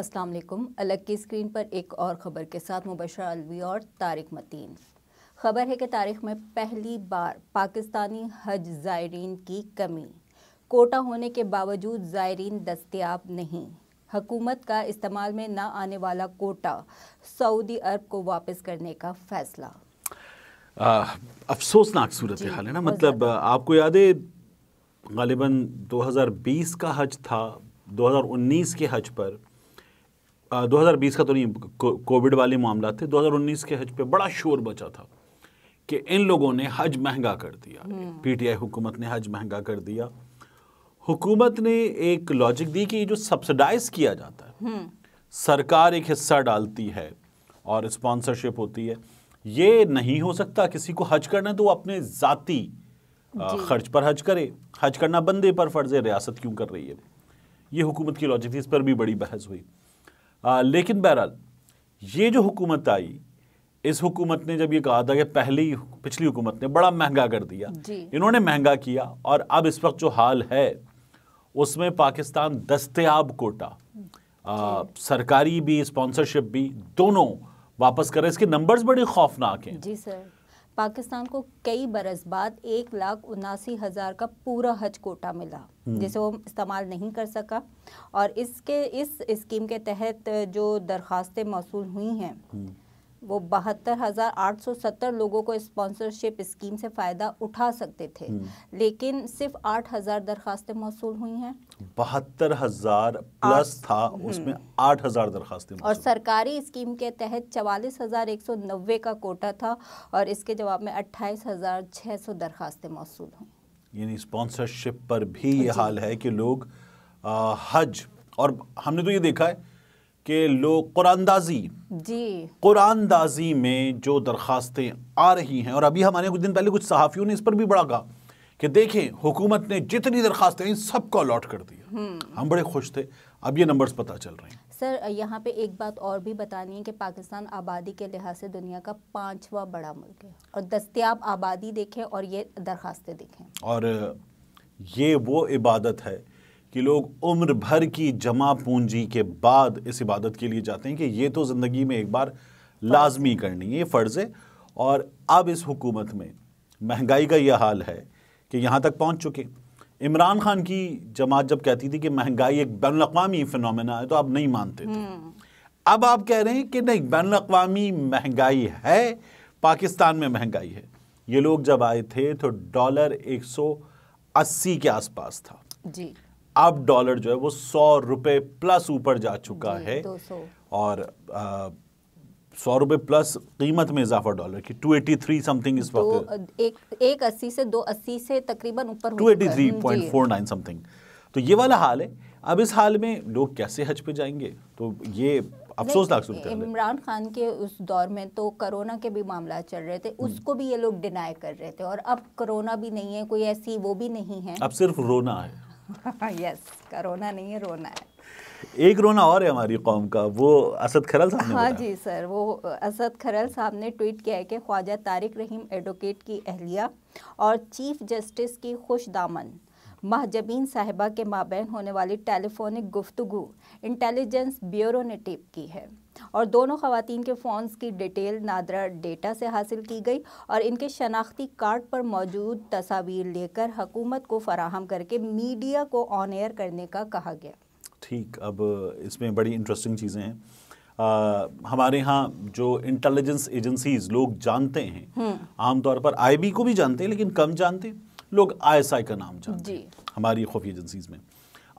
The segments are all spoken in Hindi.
अस्सलाम वालेकुम अलग की स्क्रीन पर एक और ख़बर के साथ मुबशर अलवी और तारिक मतीन खबर है कि तारीख में पहली बार पाकिस्तानी हज ज़ायरीन की कमी कोटा होने के बावजूद ज़ायरीन दस्तियाब नहीं हकूमत का इस्तेमाल में ना आने वाला कोटा सऊदी अरब को वापस करने का फैसला अफसोसनाक सूरत हाल है ना मतलब आपको याद है गालिबा 2020 का हज था 2019 के हज पर 2020 का तो नहीं कोविड वाले मामला थे 2019 के हज पे बड़ा शोर बचा था कि इन लोगों ने हज महंगा कर दिया हम्म। पीटीआई हुकूमत ने हज महंगा कर दिया हुकूमत ने एक लॉजिक दी कि जो सब्सिडाइज किया जाता है हम्म। सरकार एक हिस्सा डालती है और स्पॉन्सरशिप होती है ये नहीं हो सकता किसी को हज करना तो वो अपने जाति खर्च पर हज करे हज करना बंदे पर फर्ज रियासत क्यों कर रही है ये हुकूमत की लॉजिक थी इस पर भी बड़ी बहस हुई आ, लेकिन बहरहाल ये जो हुकूमत आई इस हुकूमत ने जब ये कहा था कि पहली पिछली हुकूमत ने बड़ा महंगा कर दिया इन्होंने महंगा किया और अब इस वक्त जो हाल है उसमें पाकिस्तान दस्तयाब कोटा आ, सरकारी भी स्पॉन्सरशिप भी दोनों वापस कर हैं इसके नंबर्स बड़े खौफनाक हैं जी सर पाकिस्तान को कई बरस बाद एक लाख उनासी हज़ार का पूरा हज कोटा मिला हम्म। जिसे वो इस्तेमाल नहीं कर सका और इसके इस स्कीम के तहत जो दरख्वास्तें मौसू हुई हैं हम्म। वो बहत्तर हज़ार आठ सौ सत्तर लोगों को स्पॉन्सरशिप स्कीम से फ़ायदा उठा सकते थे हम्म। लेकिन सिर्फ आठ हज़ार दरखास्तें मौसू हुई हैं बहत्तर हज़ार प्लस था हम्म। उसमें आठ हज़ार दरखास्तें और सरकारी स्कीम के तहत चवालीस हज़ार एक सौ नब्बे का कोटा था और इसके जवाब में अट्ठाईस हज़ार छः सौ दरखास्तें मौसू हुई यानी स्पॉन्सरशिप पर भी ये हाल है कि लोग आ, हज और हमने तो ये देखा है कि लोग कुरानदाजी जी कुरानदाजी में जो दरखास्तें आ रही हैं और अभी हमारे कुछ दिन पहले कुछ सहाफ़ियों ने इस पर भी बड़ा कहा कि देखें हुकूमत ने जितनी दरखास्तें इन सबको अलॉट कर दिया हम्म। हम बड़े खुश थे अब ये नंबर्स पता चल रहे हैं सर यहाँ पे एक बात और भी बतानी है कि पाकिस्तान आबादी के लिहाज से दुनिया का पाँचवा बड़ा मुल्क है और दस्तियाब आबादी देखें और ये दरखास्तें देखें और ये वो इबादत है कि लोग उम्र भर की जमा पूंजी के बाद इस इबादत के लिए जाते हैं कि ये तो ज़िंदगी में एक बार लाजमी करनी है ये फ़र्ज़ है और अब इस हुकूमत में महंगाई का यह हाल है कि यहाँ तक पहुँच चुके इमरान खान की जमात जब कहती थी कि महंगाई एक बैन अवी फिनमिना है तो आप नहीं मानते थे हम्म। अब आप कह रहे हैं कि नहीं बैन अवी महंगाई है पाकिस्तान में महंगाई है ये लोग जब आए थे तो डॉलर 180 के आसपास था जी अब डॉलर जो है वो सौ रुपये प्लस ऊपर जा चुका है और सौ रुपए प्लस कीमत में इजाफा डॉलर की टू एटी थ्री समथिंग इस वक्त एक अस्सी से दो अस्सी से तकरीबन ऊपर to eighty three point four nine something तो ये वाला हाल है अब इस हाल में लोग कैसे हज पे जाएंगे तो ये अफसोस इमरान खान के उस दौर में तो कोरोना के भी मामला चल रहे थे हम्म। उसको भी ये लोग डिनाई कर रहे थे और अब कोरोना भी नहीं है कोई ऐसी वो भी नहीं है अब सिर्फ रोना है यस करोना नहीं है रोना है एक रोना और है हमारी कौम का वो असद खरल साहब हाँ जी सर वो असद खरल साहब ने ट्वीट किया है कि ख्वाजा तारिक रहीम एडवोकेट की अहलिया और चीफ जस्टिस की खुश दामन महजबीन साहिबा के माबेन होने वाली टेलीफोनिक गुफ्तगु इंटेलिजेंस ब्यूरो ने टेप की है और दोनों खातन के फ़ोन्स की डिटेल नादरा डेटा से हासिल की गई और इनके शनाख्ती कार्ड पर मौजूद तस्वीर लेकर हकूमत को फराहम करके मीडिया को ऑन एयर करने का कहा गया ठीक अब इसमें बड़ी इंटरेस्टिंग चीज़ें हैं आ, हमारे यहाँ जो इंटेलिजेंस एजेंसीज लोग जानते हैं हम्म। आमतौर पर आईबी को भी जानते हैं लेकिन कम जानते हैं लोग आईएसआई का नाम जानते हैं हमारी खुफिया एजेंसीज में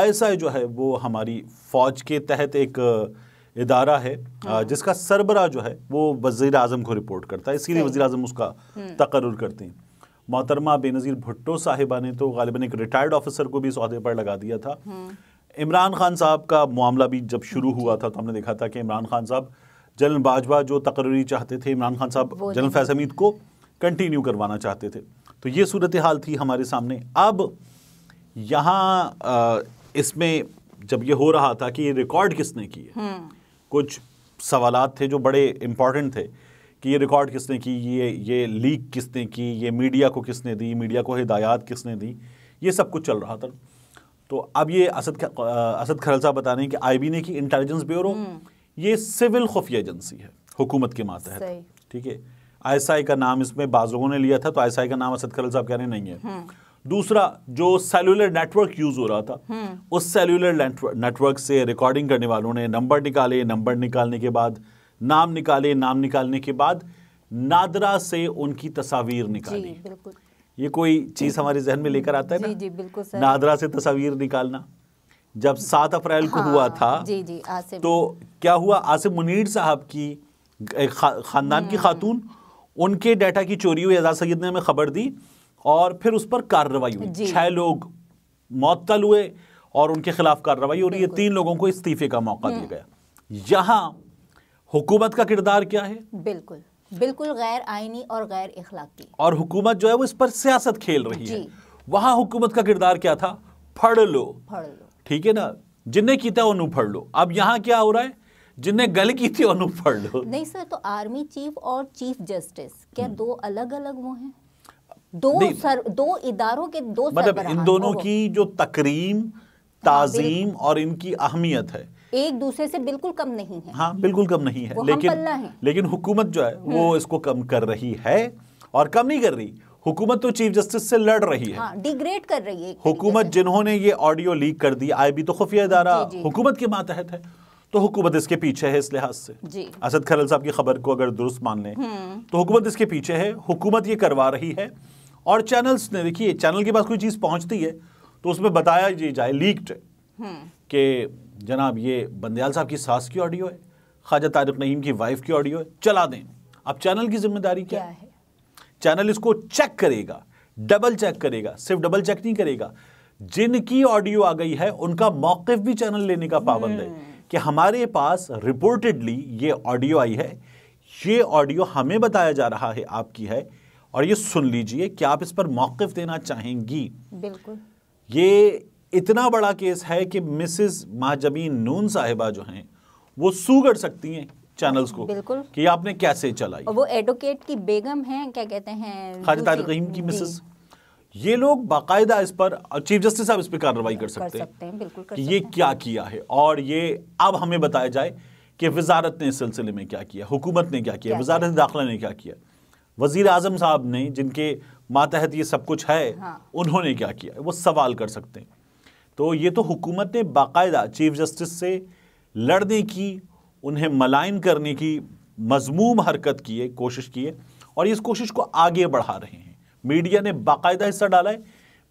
आईएसआई जो है वो हमारी फौज के तहत एक इदारा है हाँ। जिसका सरबरा जो है वो वजीर अजम को रिपोर्ट करता है इसीलिए वज़ी अजम उसका हम्म। तकर्र करते हैं मोहतरमा बेनज़ीर भुट्टो साहिबा ने तो गालिबा एक रिटायर्ड ऑफिसर को भी इस अहदे पर लगा दिया था हम्म। इमरान खान साहब का मामला भी जब शुरू हुआ था तो हमने देखा था कि इमरान खान साहब जनरल बाजवा जो तकर्री चाहते थे इमरान खान साहब जनरल फैज हमीद को कंटिन्यू करवाना चाहते थे तो ये सूरत हाल थी हमारे सामने अब यहाँ इसमें जब ये हो रहा था कि ये रिकॉर्ड किसने की है हम्म। कुछ सवाल थे जो बड़े इम्पॉर्टेंट थे कि ये रिकॉर्ड किसने की ये ये लीक किसने की ये मीडिया को किसने दी मीडिया को हिदायत किसने दी ये सब कुछ चल रहा था तो अब ये असद असद खरल साहब बता रहे हैं कि बी ने की इंटेलिजेंस ब्यूरो हम्म। ये सिविल खुफिया एजेंसी है हुकूमत के मातहत ठीक है आई का नाम इसमें बाजुओं ने लिया था तो आई का नाम असद खरल साहब कह रहे नहीं है हम्म। दूसरा जो सेलुलर नेटवर्क यूज हो रहा था हम्म। उस सेलुलर नेटवर्क से रिकॉर्डिंग करने वालों ने नंबर निकाले नंबर निकालने के बाद नाम निकाले नाम निकालने के बाद नादरा से उनकी तस्वीर निकाली ये कोई चीज़ हमारे जहन में लेकर आता है ना जी जी बिल्कुल सर नादरा से तस्वीर निकालना जब सात अप्रैल को हुआ हाँ, था जी जी आसिम तो क्या हुआ आसिम मुनीर साहब की खानदान की हम्म। खातून उनके डाटा की चोरी हुई आजाद सैद ने हमें खबर दी और फिर उस पर कार्रवाई हुई छह लोग मअतल हुए और उनके खिलाफ कार्रवाई रही है तीन लोगों को इस्तीफे का मौका दिया हम्म। गया यहाँ हुकूमत का किरदार क्या है बिल्कुल बिल्कुल गैर आइनी और गैर इखलाकी और हुकूमत जो है वो इस पर सियासत खेल रही है वहां हुकूमत का किरदार क्या था फड़ लो फड़ लो ठीक है ना जिन्हें की था उन्होंने फड़ लो अब यहाँ क्या हो रहा है जिन्हें गल की थी उन्हें फड़ लो नहीं सर तो आर्मी चीफ और चीफ जस्टिस क्या हम्म। दो अलग अलग वो हैं दो सर दो इदारों के दो मतलब इन दोनों की जो तकरीम हाँ, ताजीम और इनकी अहमियत है एक दूसरे से बिल्कुल कम नहीं है हाँ बिल्कुल कम नहीं है लेकिन है। लेकिन हुकूमत जो है वो हम्म। इसको कम कर रही है और कम नहीं कर रही हुकूमत तो चीफ जस्टिस से लड़ रही है हाँ, डिग्रेड कर रही है हुकूमत जिन्होंने ये ऑडियो लीक कर दी आईबी तो खुफिया इदारा हुकूमत के मातहत है तो हुकूमत इसके पीछे है इस लिहाज से असद खरल साहब की खबर को अगर दुरुस्त मान लें हम्म। तो हुकूमत इसके पीछे है हुकूमत ये करवा रही है और चैनल्स ने देखिए चैनल के पास कोई चीज़ पहुंचती है तो उसमें बताया जाए लीक्ड हम्म। के जनाब ये बंदयाल साहब की सास की ऑडियो है ख्वाजा तारिक नईम की वाइफ की ऑडियो है चला दें अब चैनल की जिम्मेदारी क्या, क्या है चैनल इसको चेक करेगा डबल चेक करेगा सिर्फ डबल चेक नहीं करेगा जिनकी ऑडियो आ गई है उनका मौकफ भी चैनल लेने का पाबंद है हम्म। कि हमारे पास रिपोर्टेडली ये ऑडियो आई है ये ऑडियो हमें बताया जा रहा है आपकी है और ये सुन लीजिए क्या आप इस पर मौकफ देना चाहेंगी बिल्कुल ये इतना बड़ा केस है कि मिसेस महाजबीन नून साहिबा जो हैं वो सूगड़ सकती हैं चैनल्स को बिल्कुल कि आपने कैसे चलाई वो एडवोकेट की बेगम हैं क्या कहते हैं खाजा रहीम की मिसेस ये लोग बाकायदा इस पर चीफ जस्टिस साहब इस पर कार्रवाई कर सकते, कर सकते हैं बिल्कुल कर कि ये क्या किया है और ये अब हमें बताया जाए कि वजारत ने इस सिलसिले में क्या किया हुकूमत ने क्या किया वजारत दाखिला ने क्या किया वजीर आजम साहब ने जिनके मातहत ये सब कुछ है हाँ। उन्होंने क्या किया वो सवाल कर सकते हैं तो ये तो हुकूमत ने बाकायदा चीफ जस्टिस से लड़ने की उन्हें मलाइन करने की मजमूम हरकत की है कोशिश की है और इस कोशिश को आगे बढ़ा रहे हैं मीडिया ने बाकायदा हिस्सा डाला है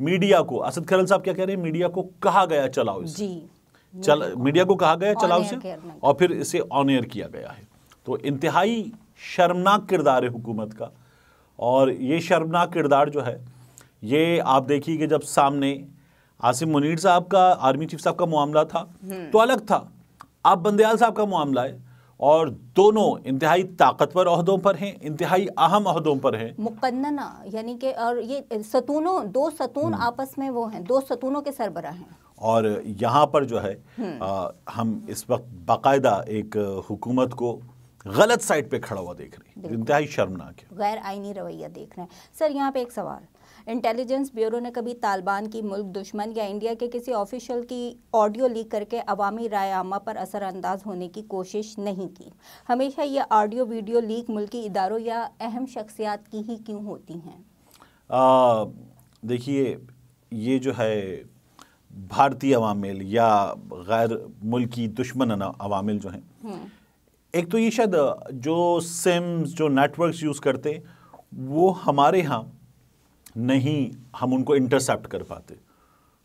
मीडिया को असद खरल साहब क्या कह रहे हैं मीडिया को कहा गया चलाओ इसे जी चल मीडिया को कहा गया चलाओ इसे और फिर इसे ऑन एयर किया गया है तो इंतहाई शर्मनाक किरदार है हुकूमत का और ये शर्मनाक किरदार जो है ये आप देखिए कि जब सामने आसिम मुनीर साहब का आर्मी चीफ साहब का मामला था हम्म। तो अलग था अब बंदयाल साहब का मामला है और दोनों इंतहाई ताकतवर अहदों पर हैं इंतहाई अहम अहदों पर हैं मुकन्ना यानी कि और ये सतूनों दो सतून हम्म। आपस में वो हैं दो सतूनों के सरबरा हैं और यहाँ पर जो है हम्म। आ, हम इस वक्त बाकायदा एक हुकूमत को गलत साइड पे खड़ा हुआ देख रही है इंतहाई शर्मनाक है गैर आइनी रवैया देख रहे हैं सर यहाँ पे एक सवाल इंटेलिजेंस ब्यूरो ने कभी तालिबान की मुल्क दुश्मन या इंडिया के किसी ऑफिशियल की ऑडियो लीक करके अवामी रायआमा पर असरानंदाज होने की कोशिश नहीं की हमेशा ये ऑडियो वीडियो लीक मुल्की इदारों या अहम शख्सियात की ही क्यों होती हैं देखिए ये जो है भारतीय अवामिल या गैर मुल्की दुश्मन अवामिल जो हैं एक तो ये शायद जो सिम्स जो नेटवर्क्स यूज़ करते वो हमारे यहाँ नहीं हम उनको इंटरसेप्ट कर पाते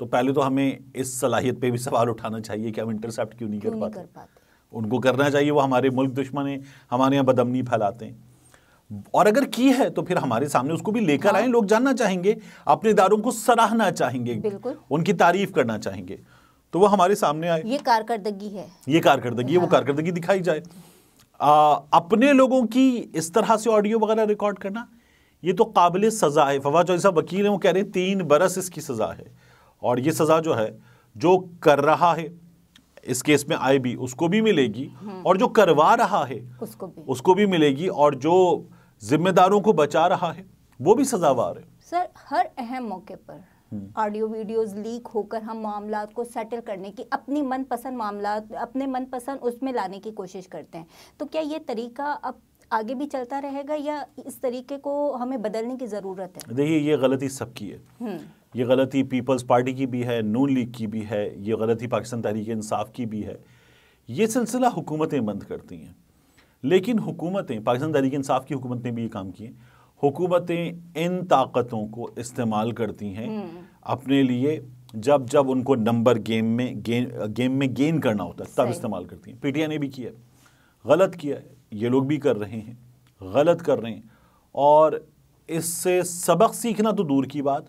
तो पहले तो हमें इस सलाहियत पे भी सवाल उठाना चाहिए कि हम इंटरसेप्ट क्यों नहीं कर पाते, कर पाते। उनको करना चाहिए वो हमारे मुल्क दुश्मन है हमारे यहाँ बदमनी फैलाते हैं और अगर की है तो फिर हमारे सामने उसको भी लेकर हाँ। आए लोग जानना चाहेंगे अपने इदारों को सराहना चाहेंगे उनकी तारीफ करना चाहेंगे तो वो हमारे सामने आए ये कारकर्दगी है ये कारकर्दगी हाँ। है वो हाँ। कारकर्दगी दिखाई जाए आ, अपने लोगों की इस तरह से ऑडियो वगैरह रिकॉर्ड करना ये तो काबिल सज़ा है फवाद चौधरी साहब वकील हैं वो कह रहे हैं तीन बरस इसकी सज़ा है और ये सज़ा जो है जो कर रहा है इस केस में आई भी उसको भी मिलेगी हम्म। और जो करवा रहा है उसको भी उसको भी मिलेगी और जो जिम्मेदारों को बचा रहा है वो भी सजावार है सर हर अहम मौके पर ऑडियो वीडियोस लीक होकर हम मामला को सेटल करने की अपनी मनपसंद मामला अपने मनपसंद उसमें लाने की कोशिश करते हैं तो क्या ये तरीका अब आगे भी चलता रहेगा या इस तरीके को हमें बदलने की ज़रूरत है देखिए ये गलती सबकी है हम्म। ये गलती पीपल्स पार्टी की भी है नून लीग की भी है ये गलती पाकिस्तान तहरीक इंसाफ की भी है ये सिलसिला हुकूमतें बंद करती हैं लेकिन हुकूमतें पाकिस्तान तहरीक इंसाफ की हुकूमत ने भी ये काम किए हुकूमतें इन ताकतों को इस्तेमाल करती हैं हम्म। अपने लिए जब जब उनको नंबर गेम में गेम गेम में गेन करना होता है तब इस्तेमाल करती हैं पीटीआई ने भी किया गलत किया है ये लोग भी कर रहे हैं गलत कर रहे हैं और इससे सबक सीखना तो दूर की बात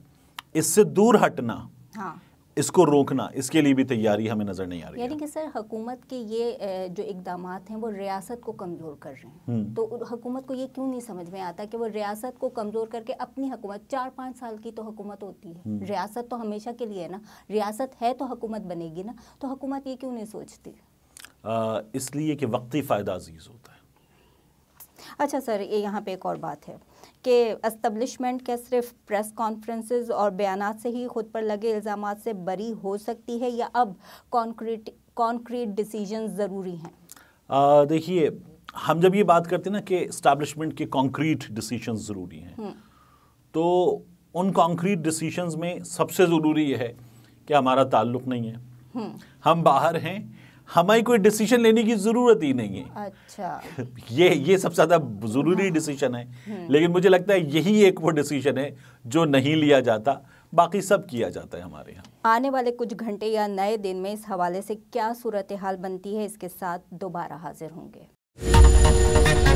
इससे दूर हटना हाँ। इसको रोकना इसके लिए भी तैयारी हमें नज़र नहीं आ रही यानी कि सर हुकूमत के ये जो इकदाम हैं वो रियासत को कमज़ोर कर रहे हैं हम्म। तो हुकूमत को ये क्यों नहीं समझ में आता कि वो रियासत को कमज़ोर करके अपनी हुकूमत चार पाँच साल की तो हुकूमत होती है हम्म। रियासत तो हमेशा के लिए है ना रियासत है तो हुकूमत बनेगी ना तो हुकूमत ये क्यों नहीं सोचती इसलिए कि वक्ती फ़ायदा अजीज़ होता अच्छा सर ये यहाँ पे एक और बात है कि इस्टबलिशमेंट क्या सिर्फ प्रेस कॉन्फ्रेंसेस और बयान से ही खुद पर लगे इल्ज़ाम से बरी हो सकती है या अब कॉन्क्रीट कॉन्क्रीट डिसीजन ज़रूरी हैं देखिए हम जब ये बात करते हैं ना कि इस्टबलिशमेंट के कॉन्क्रीट डिसीजन ज़रूरी हैं हम्म। तो उन कॉन्क्रीट डिसीजन में सबसे ज़रूरी यह है कि हमारा ताल्लुक नहीं है हम्म। हम बाहर हैं हमारी कोई डिसीजन लेने की ज़रूरत ही नहीं है अच्छा ये ये सबसे ज़्यादा ज़रूरी डिसीजन हाँ। है हम्म। लेकिन मुझे लगता है यही एक वो डिसीजन है जो नहीं लिया जाता बाकी सब किया जाता है हमारे यहाँ आने वाले कुछ घंटे या नए दिन में इस हवाले से क्या सूरत हाल बनती है इसके साथ दोबारा हाजिर होंगे